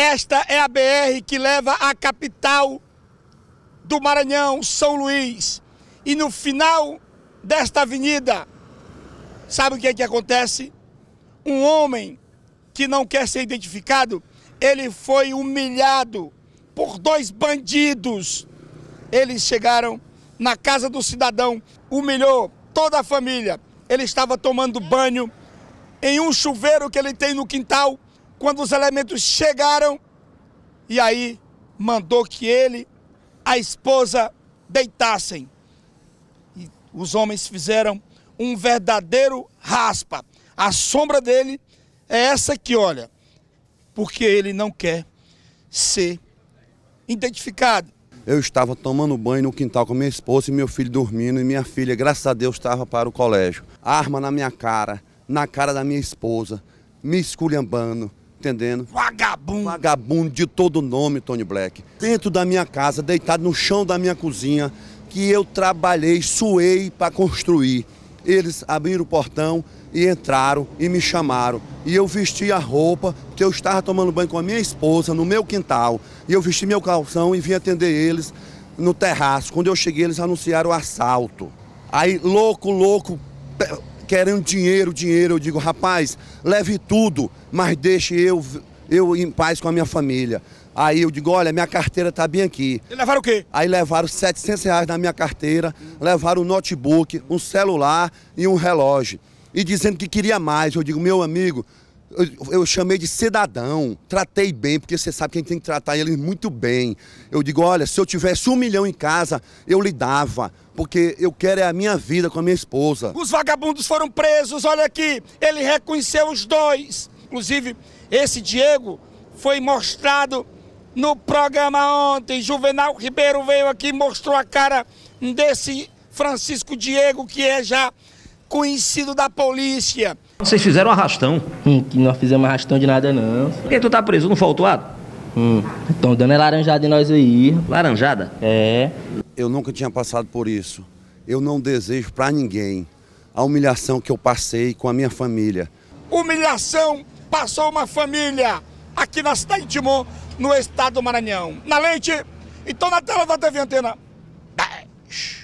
Esta é a BR que leva à capital do Maranhão, São Luís. E no final desta avenida, sabe o que é que acontece? Um homem que não quer ser identificado, ele foi humilhado por dois bandidos. Eles chegaram na casa do cidadão, humilhou toda a família. Ele estava tomando banho em um chuveiro que ele tem no quintal quando os elementos chegaram, e aí mandou que ele, a esposa, deitassem. E os homens fizeram um verdadeiro raspa. A sombra dele é essa que olha, porque ele não quer ser identificado. Eu estava tomando banho no quintal com minha esposa e meu filho dormindo, e minha filha, graças a Deus, estava para o colégio. Arma na minha cara, na cara da minha esposa, me esculhambando, Entendendo? Vagabundo! Vagabundo de todo nome, Tony Black. Dentro da minha casa, deitado no chão da minha cozinha, que eu trabalhei, suei para construir. Eles abriram o portão e entraram e me chamaram. E eu vesti a roupa, que eu estava tomando banho com a minha esposa no meu quintal. E eu vesti meu calção e vim atender eles no terraço. Quando eu cheguei, eles anunciaram o assalto. Aí, louco, louco, querendo dinheiro, dinheiro. Eu digo, rapaz, leve tudo, mas deixe eu, eu em paz com a minha família. Aí eu digo, olha, minha carteira tá bem aqui. E levaram o quê? Aí levaram 700 reais na minha carteira, levaram um notebook, um celular e um relógio. E dizendo que queria mais. Eu digo, meu amigo, eu, eu, chamei de cidadão, tratei bem, porque você sabe que a gente tem que tratar eles muito bem. Eu digo, olha, se eu tivesse um milhão em casa, eu lhe dava, porque eu quero é a minha vida com a minha esposa. Os vagabundos foram presos, olha aqui, ele reconheceu os dois. Inclusive, esse Diego foi mostrado no programa ontem. Juvenal Ribeiro veio aqui e mostrou a cara desse Francisco Diego, que é já conhecido da polícia. Vocês fizeram arrastão? Hum, nós fizemos arrastão de nada, não. Por que tu tá preso? Não faltou autuado? Hum, estão dando é laranjada em nós aí. Laranjada? É. Eu nunca tinha passado por isso. Eu não desejo para ninguém a humilhação que eu passei com a minha família. Humilhação passou uma família aqui na cidade de Timon, no estado do Maranhão. Na leite, então na tela da TV Antena 10.